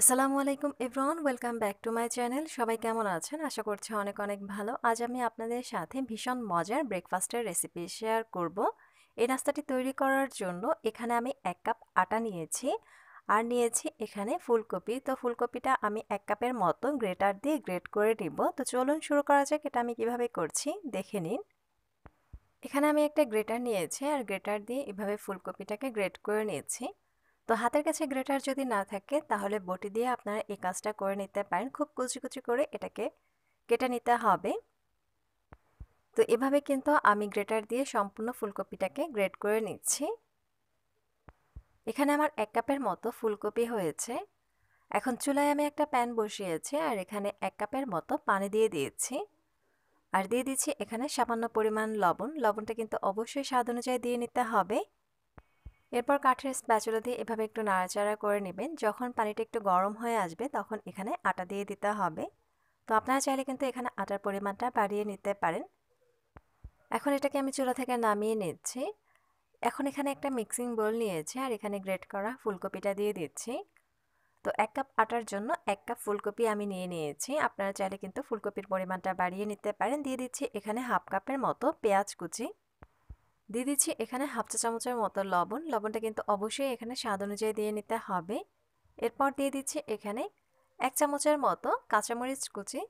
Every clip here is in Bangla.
আসসালামু আলাইকুম everyone welcome back to my channel সবাই কেমন আছেন আশা করছি অনেক অনেক ভালো আজ আমি আপনাদের সাথে ভীষণ মজার ব্রেকফাস্টের রেসিপি শেয়ার করব এই নাস্তাটি তৈরি করার জন্য এখানে আমি এক কাপ আটা নিয়েছি আর নিয়েছি এখানে ফুলকপি তো ফুলকপিটা আমি এক কাপের মতো গ্রেটার দিয়ে গ্রেট করে নিব তো চলুন শুরু করা যাক এটা আমি কিভাবে করছি দেখে নিন এখানে আমি একটা গ্রেটার নিয়েছি আর গ্রেটার দিয়ে এভাবে ফুলকপিটাকে গ্রেট করে নিয়েছি তো হাতের কাছে গ্রেটার যদি না থাকে তাহলে বটি দিয়ে আপনারা এই কাজটা করে নিতে পারেন খুব কুচি কুচি করে এটাকে কেটে নিতে হবে তো এভাবে কিন্তু আমি গ্রেটার দিয়ে সম্পূর্ণ ফুলকপিটাকে গ্রেট করে নিচ্ছি এখানে আমার এক কাপের মতো ফুলকপি হয়েছে এখন চুলায় আমি একটা প্যান বসিয়েছি আর এখানে এক কাপের মতো পানি দিয়ে দিয়েছি আর দিয়ে দিচ্ছি এখানে সামান্য পরিমাণ লবণ লবণটা কিন্তু অবশ্যই স্বাদ অনুযায়ী দিয়ে নিতে হবে এরপর কাঠের স্প্যাচুলা দিয়ে এভাবে একটু নাড়াচাড়া করে নেবেন যখন পানিটা একটু গরম হয়ে আসবে তখন এখানে আটা দিয়ে দিতে হবে তো আপনারা চাইলে কিন্তু এখানে আটার পরিমাণটা বাড়িয়ে নিতে পারেন এখন এটাকে আমি চুলা থেকে নামিয়ে নিচ্ছি এখন এখানে একটা মিক্সিং বোল নিয়েছি আর এখানে গ্রেট করা ফুলকপিটা দিয়ে দিচ্ছি তো এক কাপ আটার জন্য এক কাপ ফুলকপি আমি নিয়ে নিয়েছি আপনারা চাইলে কিন্তু ফুলকপির পরিমাণটা বাড়িয়ে নিতে পারেন দিয়ে দিচ্ছি এখানে হাফ কাপের মতো পেঁয়াজ কুচি দিয়ে দিচ্ছি এখানে হাফ চা চামচের মতো লবণ লবণটা কিন্তু অবশ্যই এখানে স্বাদ অনুযায়ী দিয়ে নিতে হবে এরপর দিয়ে দিচ্ছি এখানে এক চামচের মতো কাঁচামরিচ কুচি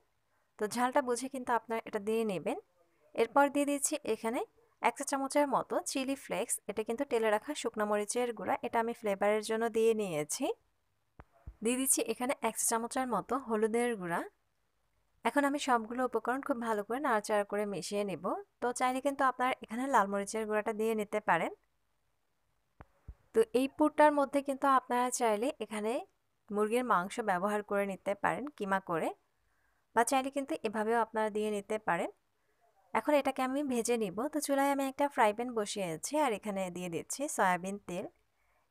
তো ঝালটা বুঝে কিন্তু আপনারা এটা দিয়ে নেবেন এরপর দিয়ে দিচ্ছি এখানে এক চা চামচের মতো চিলি ফ্লেক্স এটা কিন্তু তেলে রাখা শুকনো মরিচের গুঁড়া এটা আমি ফ্লেভারের জন্য দিয়ে নিয়েছি দিয়ে দিচ্ছি এখানে এক চা চামচের মতো হলুদের গুঁড়া এখন আমি সবগুলো উপকরণ খুব ভালো করে নাড়াচাড়া করে মিশিয়ে নেব তো চাইলে কিন্তু আপনার এখানে লাল মরিচের গুঁড়াটা দিয়ে নিতে পারেন তো এই পুরটার মধ্যে কিন্তু আপনারা চাইলে এখানে মুরগির মাংস ব্যবহার করে নিতে পারেন কিমা করে বা চাইলে কিন্তু এভাবেও আপনারা দিয়ে নিতে পারেন এখন এটাকে আমি ভেজে নিব তো চুলায় আমি একটা ফ্রাই প্যান বসিয়েছি আর এখানে দিয়ে দিচ্ছি সয়াবিন তেল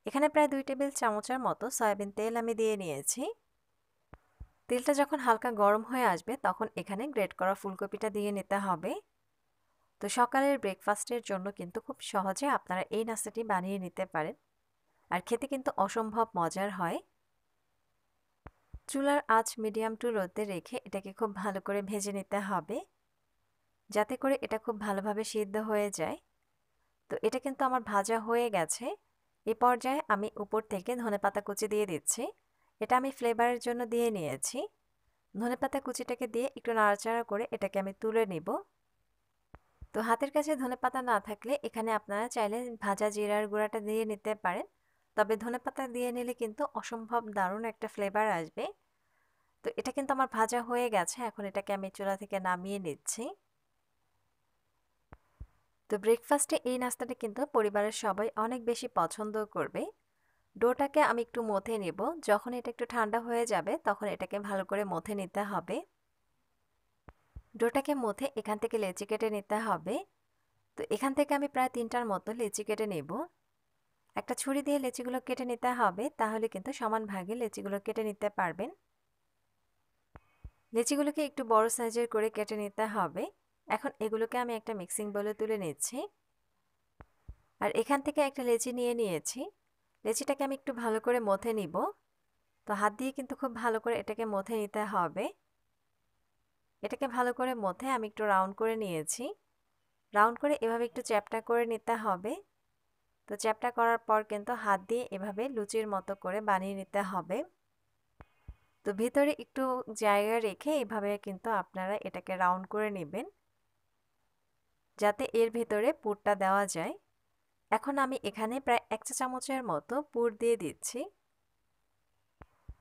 এখানে প্রায় দুই টেবিল চামচের মতো সয়াবিন তেল আমি দিয়ে নিয়েছি তেলটা যখন হালকা গরম হয়ে আসবে তখন এখানে গ্রেট করা ফুলকপিটা দিয়ে নিতে হবে তো সকালের ব্রেকফাস্টের জন্য কিন্তু খুব সহজে আপনারা এই নাস্তাটি বানিয়ে নিতে পারেন আর খেতে কিন্তু অসম্ভব মজার হয় চুলার আঁচ মিডিয়াম টু রোদে রেখে এটাকে খুব ভালো করে ভেজে নিতে হবে যাতে করে এটা খুব ভালোভাবে সিদ্ধ হয়ে যায় তো এটা কিন্তু আমার ভাজা হয়ে গেছে এ পর্যায়ে আমি উপর থেকে ধনে পাতা কুচি দিয়ে দিচ্ছি এটা আমি ফ্লেভারের জন্য দিয়ে নিয়েছি ধনেপাতা কুচিটাকে দিয়ে একটু নাড়াচাড়া করে এটাকে আমি তুলে নিব তো হাতের কাছে ধনেপাতা না থাকলে এখানে আপনারা চাইলে ভাজা জিরার গুঁড়াটা দিয়ে নিতে পারেন তবে ধনেপাতা দিয়ে নিলে কিন্তু অসম্ভব দারুণ একটা ফ্লেভার আসবে তো এটা কিন্তু আমার ভাজা হয়ে গেছে এখন এটাকে আমি চুলা থেকে নামিয়ে নিচ্ছি তো ব্রেকফাস্টে এই নাস্তাটা কিন্তু পরিবারের সবাই অনেক বেশি পছন্দ করবে ডোটাকে আমি একটু মথে নেব যখন এটা একটু ঠান্ডা হয়ে যাবে তখন এটাকে ভালো করে মথে নিতে হবে ডোটাকে মথে এখান থেকে লেচি কেটে নিতে হবে তো এখান থেকে আমি প্রায় তিনটার মতো লেচি কেটে নেব একটা ছুরি দিয়ে লেচিগুলো কেটে নিতে হবে তাহলে কিন্তু সমান ভাগে লেচিগুলো কেটে নিতে পারবেন লেচিগুলোকে একটু বড় সাইজের করে কেটে নিতে হবে এখন এগুলোকে আমি একটা মিক্সিং বলে তুলে নিচ্ছি আর এখান থেকে একটা লেচি নিয়ে নিয়েছি লেচিটাকে আমি একটু ভালো করে মথে নিব তো হাত দিয়ে কিন্তু খুব ভালো করে এটাকে মথে নিতে হবে এটাকে ভালো করে মথে আমি একটু রাউন্ড করে নিয়েছি রাউন্ড করে এভাবে একটু চ্যাপটা করে নিতে হবে তো চ্যাপটা করার পর কিন্তু হাত দিয়ে এভাবে লুচির মতো করে বানিয়ে নিতে হবে তো ভিতরে একটু জায়গা রেখে এভাবে কিন্তু আপনারা এটাকে রাউন্ড করে নেবেন যাতে এর ভেতরে পুরটা দেওয়া যায় এখন আমি এখানে প্রায় এক চা চামচের মতো পুর দিয়ে দিচ্ছি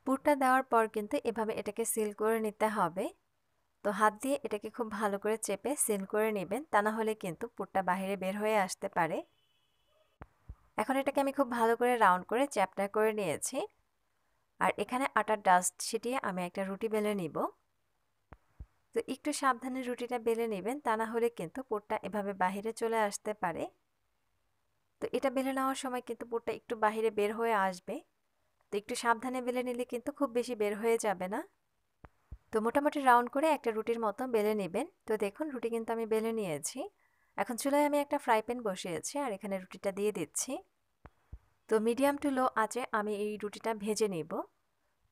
পুরটা দেওয়ার পর কিন্তু এভাবে এটাকে সিল করে নিতে হবে তো হাত দিয়ে এটাকে খুব ভালো করে চেপে সিল করে নেবেন তা না হলে কিন্তু পুরটা বাহিরে বের হয়ে আসতে পারে এখন এটাকে আমি খুব ভালো করে রাউন্ড করে চ্যাপটা করে নিয়েছি আর এখানে আটার ডাস্ট ছিটিয়ে আমি একটা রুটি বেলে নিব তো একটু সাবধানে রুটিটা বেলে নেবেন তা না হলে কিন্তু পুরটা এভাবে বাহিরে চলে আসতে পারে তো এটা বেলে নেওয়ার সময় কিন্তু পুরটা একটু বাহিরে বের হয়ে আসবে তো একটু সাবধানে বেলে নিলে কিন্তু খুব বেশি বের হয়ে যাবে না তো মোটামুটি রাউন্ড করে একটা রুটির মতো বেলে নেবেন তো দেখুন রুটি কিন্তু আমি বেলে নিয়েছি এখন চুলায় আমি একটা ফ্রাই প্যান বসিয়েছি আর এখানে রুটিটা দিয়ে দিচ্ছি তো মিডিয়াম টু লো আঁচে আমি এই রুটিটা ভেজে নিব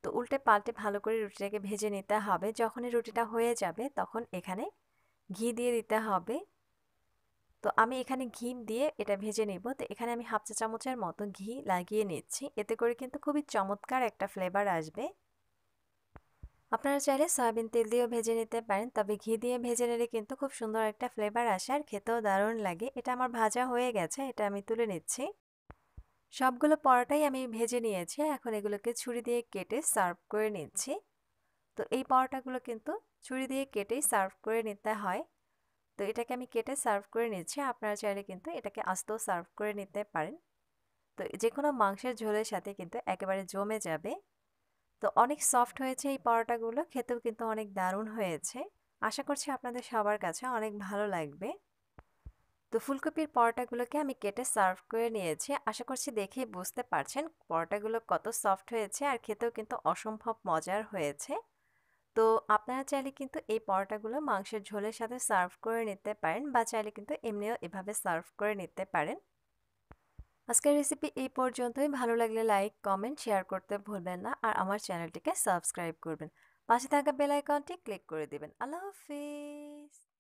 তো উল্টে পাল্টে ভালো করে রুটিটাকে ভেজে নিতে হবে যখনই রুটিটা হয়ে যাবে তখন এখানে ঘি দিয়ে দিতে হবে তো আমি এখানে ঘি দিয়ে এটা ভেজে নেব তো এখানে আমি হাফ চা চামচের মতো ঘি লাগিয়ে নিচ্ছি এতে করে কিন্তু খুবই চমৎকার একটা ফ্লেভার আসবে আপনারা চাইলে সয়াবিন তেল দিয়েও ভেজে নিতে পারেন তবে ঘি দিয়ে ভেজে নিলে কিন্তু খুব সুন্দর একটা ফ্লেভার আসে আর খেতেও দারুণ লাগে এটা আমার ভাজা হয়ে গেছে এটা আমি তুলে নিচ্ছি সবগুলো পরোটাই আমি ভেজে নিয়েছি এখন এগুলোকে ছুরি দিয়ে কেটে সার্ভ করে নিচ্ছি তো এই পরোটাগুলো কিন্তু ছুরি দিয়ে কেটেই সার্ভ করে নিতে হয় তো এটাকে আমি কেটে সার্ভ করে নিচ্ছি আপনারা চাইলে কিন্তু এটাকে আস্তেও সার্ভ করে নিতে পারেন তো যে কোনো মাংসের ঝোলের সাথে কিন্তু একেবারে জমে যাবে তো অনেক সফট হয়েছে এই পরোটাগুলো খেতেও কিন্তু অনেক দারুণ হয়েছে আশা করছি আপনাদের সবার কাছে অনেক ভালো লাগবে তো ফুলকপির পরোটাগুলোকে আমি কেটে সার্ভ করে নিয়েছি আশা করছি দেখেই বুঝতে পারছেন পরোটাগুলো কত সফট হয়েছে আর খেতেও কিন্তু অসম্ভব মজার হয়েছে তো আপনারা চাইলে কিন্তু এই পরোটাগুলো মাংসের ঝোলের সাথে সার্ভ করে নিতে পারেন বা চাইলে কিন্তু এমনিও এভাবে সার্ভ করে নিতে পারেন আজকের রেসিপি এই পর্যন্তই ভালো লাগলে লাইক কমেন্ট শেয়ার করতে ভুলবেন না আর আমার চ্যানেলটিকে সাবস্ক্রাইব করবেন পাশে থাকা বেল আইকনটি ক্লিক করে দিবেন আল্লাহ হাফিজ